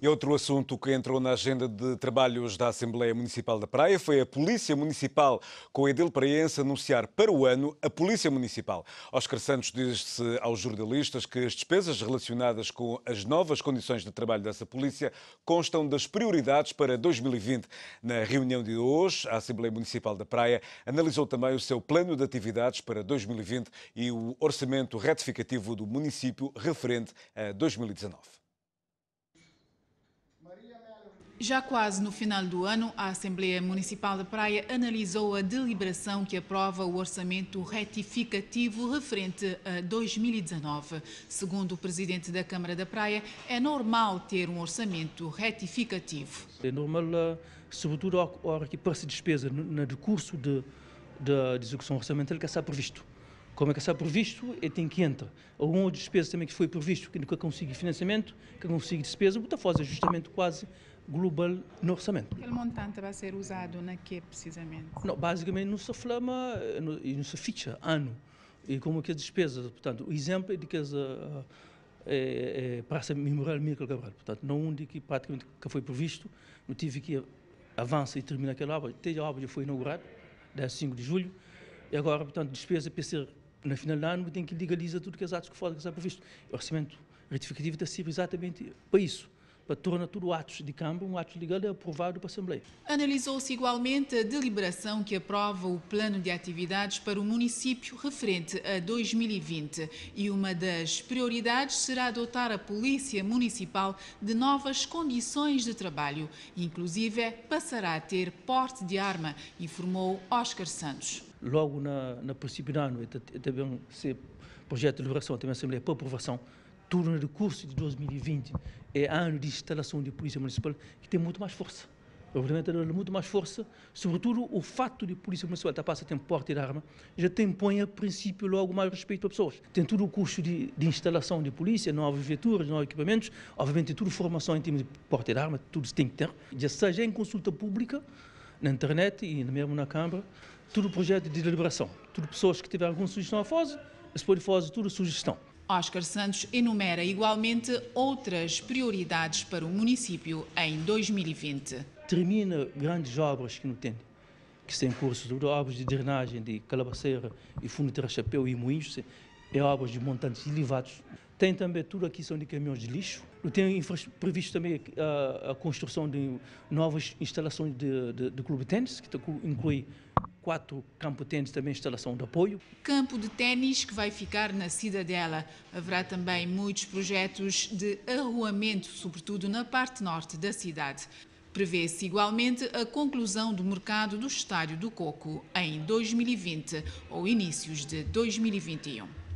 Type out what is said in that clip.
E outro assunto que entrou na agenda de trabalhos da Assembleia Municipal da Praia foi a Polícia Municipal, com a Edil Praiense anunciar para o ano a Polícia Municipal. Oscar Santos diz-se aos jornalistas que as despesas relacionadas com as novas condições de trabalho dessa polícia constam das prioridades para 2020. Na reunião de hoje, a Assembleia Municipal da Praia analisou também o seu plano de atividades para 2020 e o orçamento retificativo do município referente a 2019. Já quase no final do ano, a Assembleia Municipal de Praia analisou a deliberação que aprova o orçamento retificativo referente a 2019. Segundo o presidente da Câmara da Praia, é normal ter um orçamento retificativo. É normal, eh, sobretudo, a hora que despesa no curso de, de execução orçamental que está previsto como é que está previsto, é tem que entrar. Alguma despesa também que foi previsto, que nunca consigo financiamento, que consigo despesa, muita é justamente quase global no orçamento. Aquele montante vai ser usado na que precisamente? Não, basicamente não se flama eh, e não se ficha ano. E como é que as despesas, portanto, o exemplo é de que as, a, eh, é, eh, é, Praça Memorial Miguel Cabral, portanto, não onde que praticamente que foi previsto, não tive que avançar e terminar aquela obra, até a obra já foi inaugurada, 5 de julho, e agora, portanto, despesa para ser na final do ano tem que legalizar tudo que os atos que foram que está previsto. O orçamento retificativo está servir exatamente para isso para tornar tudo atos de câmbio, um ato legal e é aprovado para a Assembleia. Analisou-se igualmente a deliberação que aprova o plano de atividades para o município referente a 2020 e uma das prioridades será adotar a Polícia Municipal de novas condições de trabalho, inclusive passará a ter porte de arma, informou Oscar Santos logo na, na princípio do ano, também se projeto de liberação, também Assembleia para aprovação, turno de curso de 2020 é ano de instalação de Polícia Municipal que tem muito mais força. Obviamente, tem muito mais força, sobretudo o fato de a Polícia Municipal estar passando tem porte de arma, já tem, põe a princípio, logo mais respeito às pessoas. Tem todo o custo de, de instalação de polícia, novas viaturas, novos equipamentos, obviamente, tudo formação em termos de porte de arma, tudo se tem que ter. Já seja em consulta pública, na internet e mesmo na Câmara, todo o projeto de deliberação. Tudo pessoas que tiverem alguma sugestão a fazer, se pode tudo sugestão. Oscar Santos enumera igualmente outras prioridades para o município em 2020. Termina grandes obras que não tem, que estão em curso, obras de drenagem de Calabaceira e Fundo de Terra Chapéu e Moinhos, é águas de montantes elevados. Tem também tudo aqui são de caminhões de lixo. Tem previsto também a, a, construção de novas instalações de, de, de clube de tênis, que inclui uhum. quatro campos de tênis também instalação de apoio. Campo de tênis que vai ficar na Cidadela. Haverá também muitos projetos de arruamento, sobretudo na parte norte da cidade. Prevê-se igualmente a conclusão do mercado do Estádio do Coco em 2020 ou inícios de 2021.